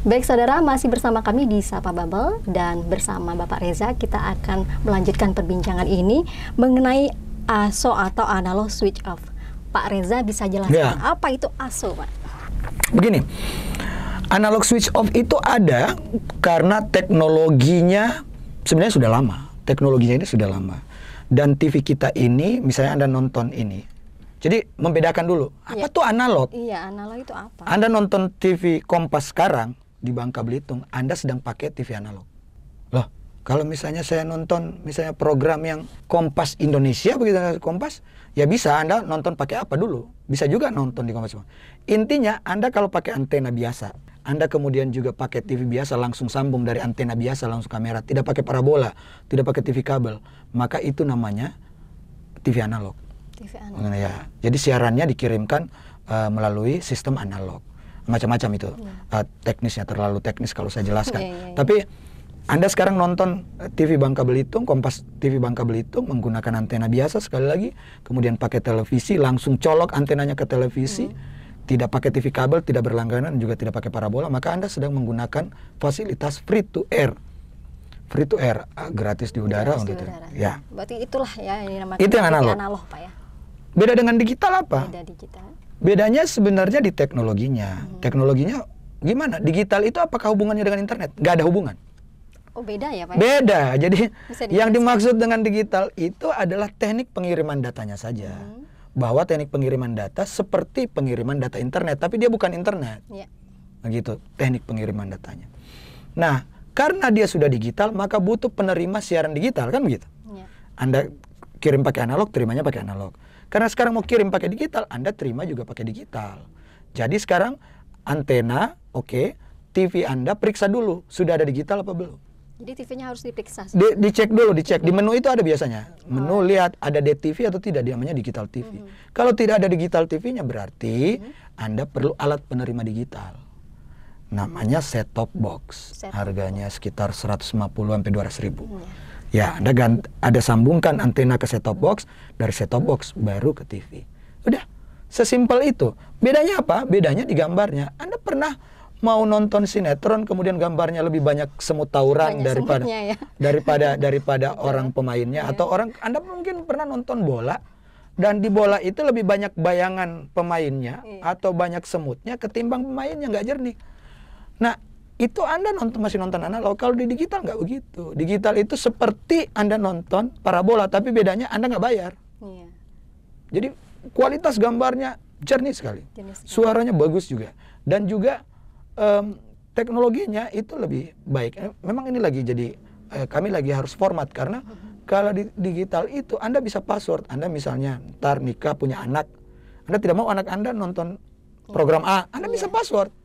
Baik saudara, masih bersama kami di Sapa Babel dan bersama Bapak Reza kita akan melanjutkan perbincangan ini mengenai ASO atau analog switch off. Pak Reza bisa jelaskan ya. apa itu ASO, Pak? Begini, analog switch off itu ada karena teknologinya sebenarnya sudah lama. Teknologinya ini sudah lama. Dan TV kita ini, misalnya Anda nonton ini, jadi membedakan dulu apa ya. tuh analog? Iya, analog itu apa? Anda nonton TV Kompas sekarang, di Bangka Belitung, Anda sedang pakai TV analog. Loh, kalau misalnya saya nonton misalnya program yang Kompas Indonesia begitu Kompas, ya bisa Anda nonton pakai apa dulu? Bisa juga nonton di Kompas. Intinya Anda kalau pakai antena biasa, Anda kemudian juga pakai TV biasa langsung sambung dari antena biasa langsung kamera, tidak pakai parabola, tidak pakai TV kabel, maka itu namanya TV analog. TV analog. Ya. Jadi siarannya dikirimkan uh, melalui sistem analog macam-macam itu uh, teknisnya terlalu teknis kalau saya jelaskan. Ya, ya, ya. Tapi Anda sekarang nonton eh, TV Bangka Belitung, Kompas TV Bangka Belitung menggunakan antena biasa sekali lagi, kemudian pakai televisi, langsung colok antenanya ke televisi. Hmm. tidak pakai TV kabel, tidak berlangganan, juga tidak pakai parabola, maka Anda sedang menggunakan fasilitas free to air. Free to air, eh, gratis di udara gratis untuk di udara. Ya. Berarti itulah ya yang dinamakan itu yang analog. analog, Pak ya. Beda dengan digital apa? Beda digital. Bedanya sebenarnya di teknologinya. Hmm. Teknologinya gimana? Digital itu apakah hubungannya dengan internet? Gak ada hubungan. Oh beda ya Pak? Beda. Jadi yang dimaksud dengan digital itu adalah teknik pengiriman datanya saja. Hmm. Bahwa teknik pengiriman data seperti pengiriman data internet, tapi dia bukan internet. Yeah. Begitu teknik pengiriman datanya. Nah, karena dia sudah digital, maka butuh penerima siaran digital kan begitu. Yeah. Anda kirim pakai analog, terimanya pakai analog. Karena sekarang mau kirim pakai digital, Anda terima juga pakai digital. Jadi sekarang antena, oke, okay, TV Anda periksa dulu, sudah ada digital apa belum? Jadi TV-nya harus diperiksa. Di, dicek dulu, dicek. Di menu itu ada biasanya. Oh. Menu oh. lihat ada DTV atau tidak, dia namanya digital TV. Mm -hmm. Kalau tidak ada digital TV-nya berarti mm -hmm. Anda perlu alat penerima digital. Namanya set top box. Set -top. Harganya sekitar 150 sampai 200 ribu. Mm -hmm. Ya, ada gant ada sambungkan antena ke set top box, dari set top box baru ke TV. Udah, sesimpel itu. Bedanya apa? Bedanya di gambarnya. Anda pernah mau nonton sinetron kemudian gambarnya lebih banyak semut tauran banyak daripada ya. daripada daripada orang pemainnya atau iya. orang Anda mungkin pernah nonton bola dan di bola itu lebih banyak bayangan pemainnya iya. atau banyak semutnya ketimbang pemainnya nggak jernih. Nah, itu Anda nonton masih nonton analog. Kalau di digital nggak begitu. Digital itu seperti Anda nonton parabola, tapi bedanya Anda nggak bayar. Iya. Jadi kualitas gambarnya jernih sekali. sekali. Suaranya bagus juga. Dan juga um, teknologinya itu lebih baik. Eh, memang ini lagi jadi eh, kami lagi harus format karena kalau di digital itu Anda bisa password. Anda misalnya ntar nikah punya anak, Anda tidak mau anak Anda nonton iya. program A, Anda iya. bisa password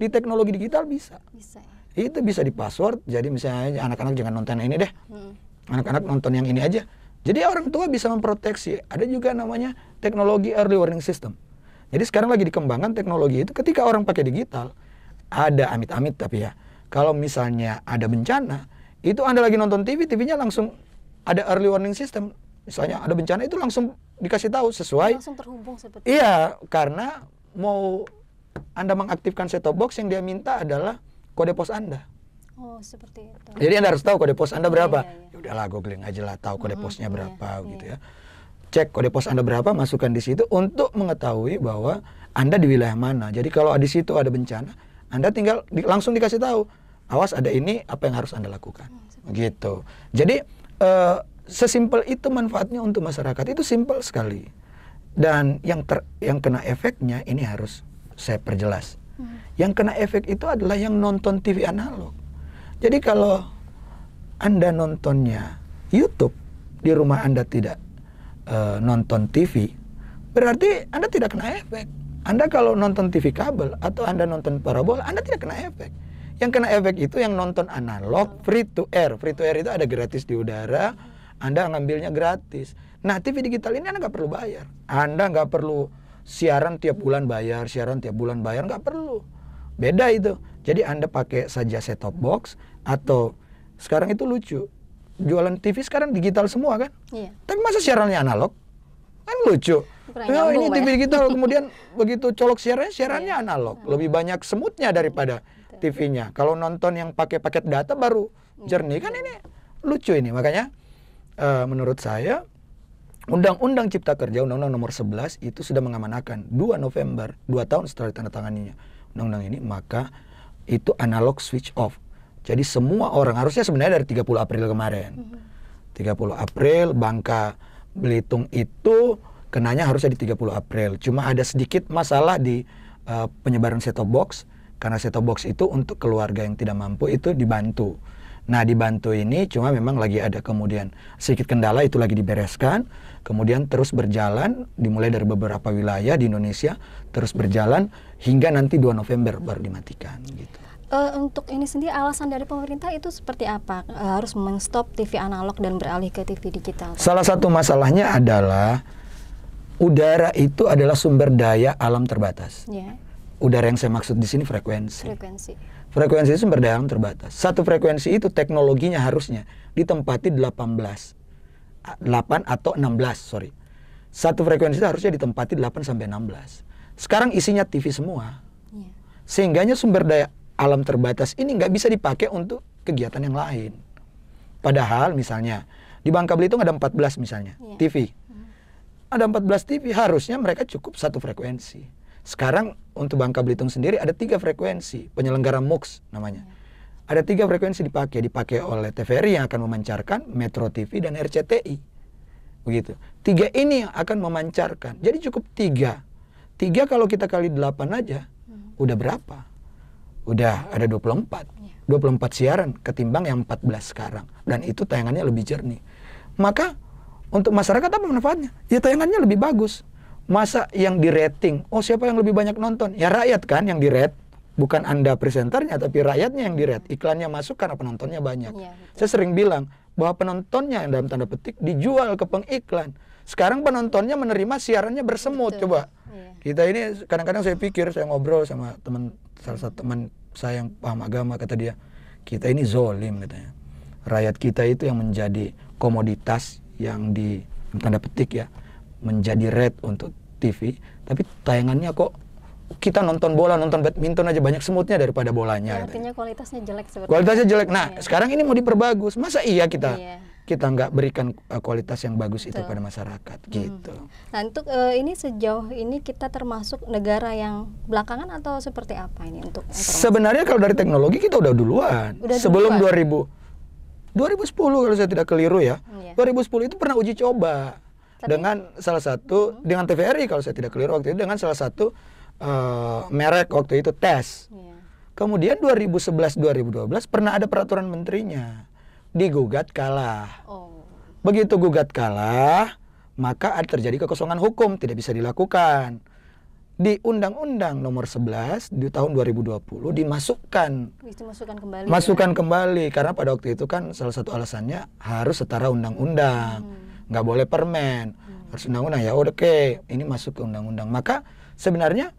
di teknologi digital bisa. Bisa. Ya. Itu bisa di password. Jadi misalnya anak-anak jangan nonton yang ini deh. Hmm. Anak-anak hmm. nonton yang ini aja. Jadi orang tua bisa memproteksi. Ada juga namanya teknologi early warning system. Jadi sekarang lagi dikembangkan teknologi itu ketika orang pakai digital ada amit-amit tapi ya. Kalau misalnya ada bencana, itu Anda lagi nonton TV, TV-nya langsung ada early warning system. Misalnya ada bencana itu langsung dikasih tahu sesuai. Langsung terhubung seperti Iya, karena mau anda mengaktifkan set-top box yang dia minta adalah kode pos Anda. Oh, seperti itu. Jadi Anda harus tahu kode pos Anda iya, berapa. Iya, iya. Ya udahlah googling aja lah tahu kode -hmm, posnya iya, berapa iya, gitu ya. Cek kode pos Anda berapa, masukkan di situ untuk mengetahui bahwa Anda di wilayah mana. Jadi kalau di situ ada bencana, Anda tinggal di, langsung dikasih tahu. Awas ada ini, apa yang harus Anda lakukan. Hmm, gitu. Jadi uh, sesimpel itu manfaatnya untuk masyarakat. Itu simpel sekali. Dan yang ter, yang kena efeknya ini harus saya perjelas. Hmm. Yang kena efek itu adalah yang nonton TV analog. Jadi kalau Anda nontonnya YouTube, di rumah Anda tidak e, nonton TV, berarti Anda tidak kena efek. Anda kalau nonton TV kabel atau Anda nonton parabola, Anda tidak kena efek. Yang kena efek itu yang nonton analog free to air. Free to air itu ada gratis di udara, Anda ngambilnya gratis. Nah TV digital ini Anda nggak perlu bayar. Anda nggak perlu siaran tiap bulan bayar, siaran tiap bulan bayar nggak perlu. Beda itu. Jadi Anda pakai saja set top box atau sekarang itu lucu. Jualan TV sekarang digital semua kan? Iya. Tapi masa siarannya analog? Kan lucu. Ya, oh, ini TV ya. digital kemudian begitu colok siarannya siarannya iya. analog. Hmm. Lebih banyak semutnya daripada TV-nya. Kalau nonton yang pakai paket data baru iya. jernih kan ini lucu ini. Makanya uh, menurut saya Undang-Undang Cipta Kerja, Undang-Undang Nomor 11 itu sudah mengamanakan 2 November, 2 tahun setelah ditandatanganinya undang-undang ini, maka itu analog switch off. Jadi semua orang harusnya sebenarnya dari 30 April kemarin. 30 mm-hmm. April Bangka Belitung itu kenanya harusnya di 30 April. Cuma ada sedikit masalah di uh, penyebaran set-top box karena set-top box itu untuk keluarga yang tidak mampu itu dibantu Nah dibantu ini cuma memang lagi ada kemudian sedikit kendala itu lagi dibereskan, kemudian terus berjalan dimulai dari beberapa wilayah di Indonesia terus berjalan hingga nanti 2 November baru dimatikan gitu. Uh, untuk ini sendiri alasan dari pemerintah itu seperti apa? Uh, harus menstop TV analog dan beralih ke TV digital. Salah satu masalahnya adalah udara itu adalah sumber daya alam terbatas. Yeah. Udara yang saya maksud di sini frekuensi. Frekuensi. Frekuensi sumber daya alam terbatas. Satu frekuensi itu teknologinya harusnya ditempati 18. 8 atau 16, sorry. Satu frekuensi itu harusnya ditempati 8 sampai 16. Sekarang isinya TV semua. Iya. Sehingganya sumber daya alam terbatas ini nggak bisa dipakai untuk kegiatan yang lain. Padahal misalnya di Bangka Belitung ada 14 misalnya iya. TV. Hmm. Ada 14 TV harusnya mereka cukup satu frekuensi sekarang untuk Bangka Belitung sendiri ada tiga frekuensi penyelenggara MUX namanya. Iya. Ada tiga frekuensi dipakai, dipakai oleh TVRI yang akan memancarkan, Metro TV dan RCTI. Begitu. Tiga ini yang akan memancarkan. Jadi cukup tiga. Tiga kalau kita kali delapan aja, hmm. udah berapa? Udah ada 24. 24 iya. siaran ketimbang yang 14 sekarang. Dan itu tayangannya lebih jernih. Maka untuk masyarakat apa manfaatnya? Ya tayangannya lebih bagus. Masa yang di rating, oh siapa yang lebih banyak nonton? Ya rakyat kan yang di rate bukan anda presenternya tapi rakyatnya yang di rate iklannya masuk karena penontonnya banyak ya, gitu. saya sering bilang bahwa penontonnya yang dalam tanda petik dijual ke pengiklan sekarang penontonnya menerima siarannya bersemut betul. coba ya. kita ini kadang-kadang saya pikir saya ngobrol sama teman salah satu teman saya yang paham agama kata dia kita ini zolim katanya rakyat kita itu yang menjadi komoditas yang di tanda petik ya menjadi red untuk TV, tapi tayangannya kok kita nonton bola, nonton badminton aja banyak semutnya daripada bolanya. Ya, artinya kualitasnya jelek sebenarnya. Kualitasnya jelek. Nah, ya. sekarang ini mau diperbagus. Masa iya kita ya. kita nggak berikan e, kualitas yang bagus Betul. itu pada masyarakat hmm. gitu. Nah, untuk uh, ini sejauh ini kita termasuk negara yang belakangan atau seperti apa ini untuk informasi? Sebenarnya kalau dari teknologi kita udah duluan. Udah Sebelum duluan. 2000 2010 kalau saya tidak keliru ya. ya. 2010 itu pernah uji coba dengan salah satu -huh. Hmm. dengan TVRI kalau saya tidak keliru waktu itu dengan salah satu uh, merek waktu itu tes. Yeah. Kemudian 2011 2012 pernah ada peraturan menterinya digugat kalah. Oh. Begitu gugat kalah, maka ada terjadi kekosongan hukum tidak bisa dilakukan. Di Undang-Undang Nomor 11 di tahun 2020 dimasukkan. Itu masukkan kembali. Masukkan ya? kembali karena pada waktu itu kan salah satu alasannya harus setara undang-undang. Hmm nggak boleh permen hmm. harus undang-undang ya oke okay. ini masuk ke undang-undang maka sebenarnya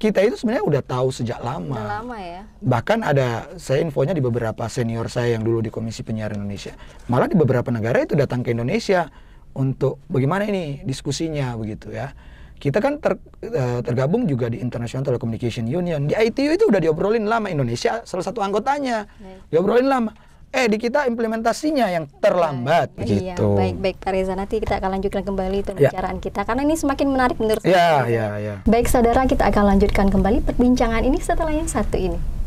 kita itu sebenarnya udah tahu sejak lama. Udah lama ya. Bahkan ada saya infonya di beberapa senior saya yang dulu di Komisi Penyiaran Indonesia. Malah di beberapa negara itu datang ke Indonesia untuk bagaimana ini diskusinya begitu ya. Kita kan ter, eh, tergabung juga di International Telecommunication Union. Di ITU itu udah diobrolin lama Indonesia salah satu anggotanya. Diobrolin lama eh di kita implementasinya yang terlambat baik. Iya, iya. gitu. Iya, baik baik Pak Reza nanti kita akan lanjutkan kembali itu ya. pembicaraan kita karena ini semakin menarik menurut ya, saya. Ya, ya, ya. Baik saudara kita akan lanjutkan kembali perbincangan ini setelah yang satu ini.